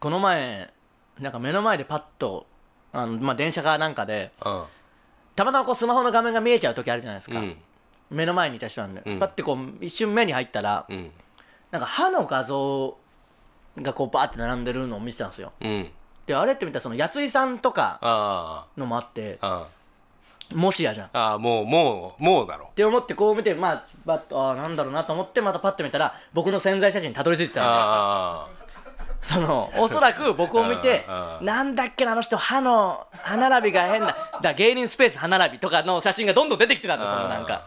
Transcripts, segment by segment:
この前なんか目の前でパッとあの、まあ、電車かなんかでうんたまたまこうスマホの画面が見えちゃう時あるじゃないですうか、ん目の前にいた人なんで、うんパッてこう一瞬目に入ったらうんなんか歯の画像がこうバーって並んでるのを見てたんですようんであれって見たらそのやついさんとかのもあってああもしやじゃんああもうもうもうだろって思ってこう見てまあバッとああなんだろうなと思ってまたパッと見たら僕の潜在写真にたどり着いてたんでそのおそらく僕を見てなんだっけなあの人歯の歯並びが変なだ芸人スペース歯並びとかの写真がどんどん出てきてたんだそのなんか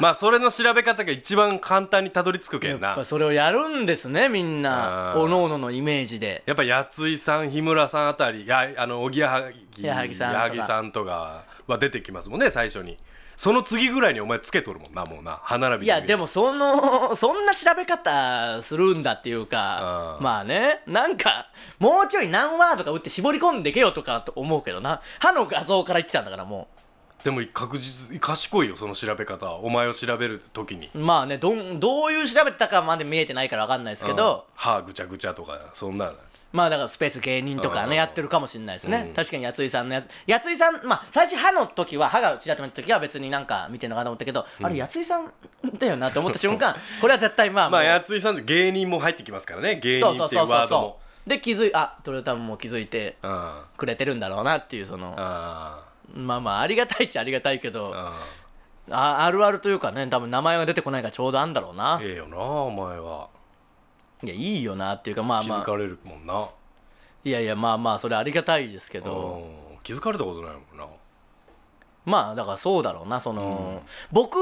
まあそれの調べ方が一番簡単にたどり着くけんなやっぱそれをやるんですねみんなおのおののイメージでやっぱ八井さん日村さんあたりやあのおぎやはぎ矢作さんとかは出てきますもんね最初にその次ぐらいにお前つけとるもんなもうな歯並びいやでもその そんな調べ方するんだっていうか、うん、まあねなんかもうちょい何ワードか打って絞り込んでけよとかと思うけどな歯の画像から言ってたんだからもうでも確実賢いよその調べ方お前を調べる時にまあねどんどういう調べたかまで見えてないから分かんないですけど、うん、歯ぐちゃぐちゃとかそんなまあだからスペース芸人とかねやってるかもしれないですね、うん、確かにやついさんのやつやついさんまあ最初歯の時は歯が散らっと見た時は別になんか見てるのかと思ったけど、うん、あれやついさんだよなと思った瞬間 これは絶対まあまあやついさんって芸人も入ってきますからね芸人っていうワードもで気づいあトヨタも気づいてくれてるんだろうなっていうそのああまあまあありがたいっちゃありがたいけどあああるあるというかね多分名前が出てこないからちょうどあんだろうなええよなお前はいやいいよなっていうかまあ気まづあかれるもんな、いやいやまあまあそれありがたいですけど気づかれたことないもんなまあだからそうだろうなその、僕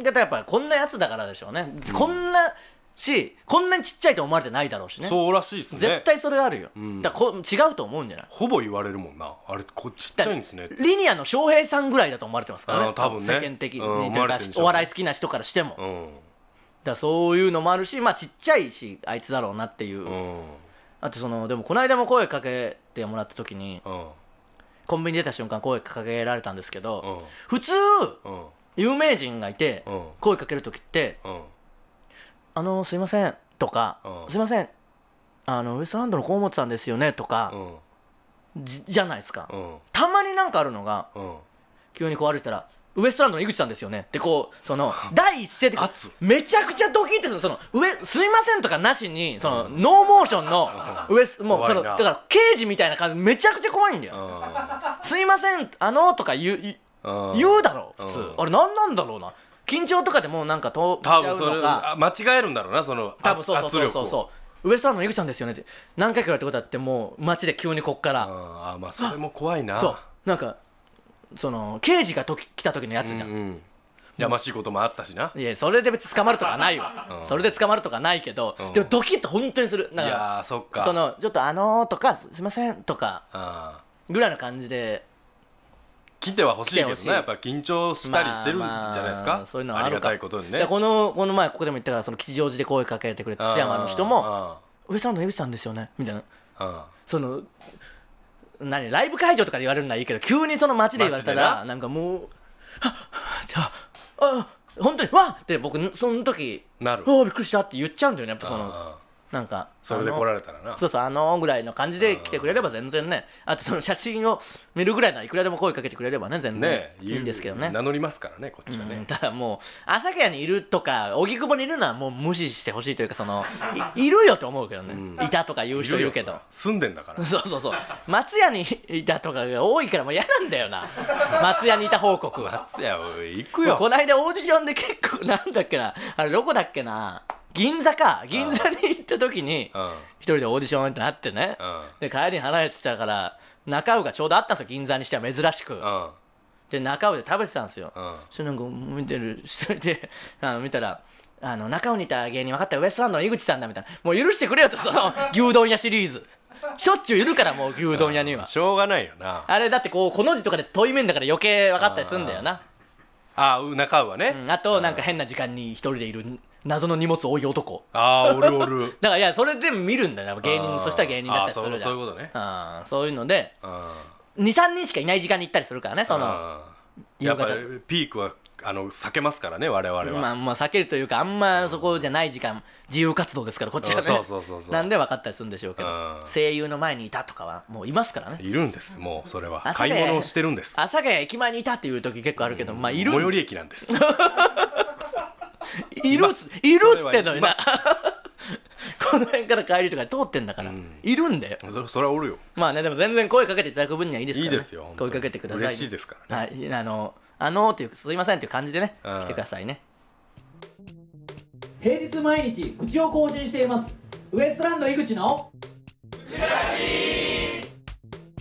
がやっぱりこんなやつだからでしょうね、こんなしこんなにちっちゃいと思われてないだろうしねそうらしいですね絶対それあるよ、うん、だこ違うと思うんじゃないほぼ言われるもんなあれこちっちゃいんですねリニアの翔平さんぐらいだと思われてますからね多分ね世間的に、うん、お笑い好きな人からしても、うん、だそういうのもあるしまあちっちゃいしあいつだろうなっていう、あとそのでもこの間も声かけてもらった時に、コンビニ出た瞬間声かけられたんですけど、普通、有名人がいて、声かける時って、うんあのすいません」とか「すいませんあのウエストランドの河本さんですよね」とか、じじゃないですか、たまになんかあるのが、急にこう歩いたら「ウエストランドの井口さんですよね」ってこうその第一声でめちゃくちゃドキッてするその上「すいません」とかなしにその、ノーモーションのウエスもうそのだから刑事みたいな感じめちゃくちゃ怖いんだよ「すいませんあの」とか言う言うだろ普通、あれ何なんだろうな緊張とかでもなんかと多分それ間違えるんだろうなその多分そうそうそうそうウエストランドの井口さんですよねって何回か言われたことあってもう街で急にこっからああまあそれも怖いなそうなんかその刑事がとき来た時のやつじゃん、うんうんやましいこともあったしな、いやそれで別に捕まるとかないわ、うん、それで捕まるとかないけど、うん、でもドキッと本当にするいやそっかそのちょっと「あのー」とか「すいません」とかぐらいの感じで来てはほしいけどねやっぱ緊張したりしてるんじゃないですか、まあ、そういうのはありがたいことにねこのこの前ここでも言ったからその吉祥寺で声かけてくれた津山の人も「上さんの江口さんですよね」みたいなその何ライブ会場とかで言われるのはいいけど急にその街で言われたらなんかもう「はっはっあ本当にわっ!」って僕その時「なるおびっくりした」って言っちゃうんだよねやっぱその。なんかそれで来られたらなそうそうあのぐらいの感じで来てくれれば全然ねあとその写真を見るぐらいならいくらでも声かけてくれればね全然いいんですけどね名乗りますからねこっちはね、うん、ただもう朝倉にいるとか荻窪にいるのはもう無視してほしいというかそのいるよと思うけどね、うん、いたとか言う人いるけど住んでんだから そうそうそう松屋にいたとかが多いからもう嫌なんだよな松屋にいた報告松屋行くよこの間オーディションで結構なんだっけなあれどこだっけな銀座か銀座に行った時に一人でオーディションってなってねで帰りに離れてたから中尾がちょうどあったんですよ銀座にしては珍しくで中尾で食べてたんですよそれなんか見てる人で あの見たらあの中尾にいた芸人分かったウエストランドの井口さんだみたいなもう許してくれよとその牛丼屋シリーズしょっちゅういるからもう牛丼屋にはしょうがないよなあれだってこうこの字とかで遠い面だから余計分かったりすんだよなああ中尾はね、うんあとなんか変な時間に一人でいる謎の荷物多い男ああおるおる だからいやそれでも見るんだよ芸人そしたら芸人だったりするじゃんそういうことねそういうので23人しかいない時間に行ったりするからねそのやっぱピークはあの避けますからね我々はまあまあ避けるというかあんまそこじゃない時間自由活動ですからこっちはねなんで分かったりするんでしょうけど声優の前にいたとかはもういますからねいるんですもうそれは買い物をしてるんです阿佐ヶ谷駅前にいたっていう時結構あるけどまあいる最寄り駅なんです いるっすいるっつってんのにな この辺から帰りとか通ってんだから、うんいるんだよそそれはおるよまあねでも全然声かけていただく分にはいいですから、ね、いいですよ声かけてください嬉しいですからねはいあのあのーっていうすいませんっていう感じでね来てくださいね平日毎日口を更新していますウエストランド井口の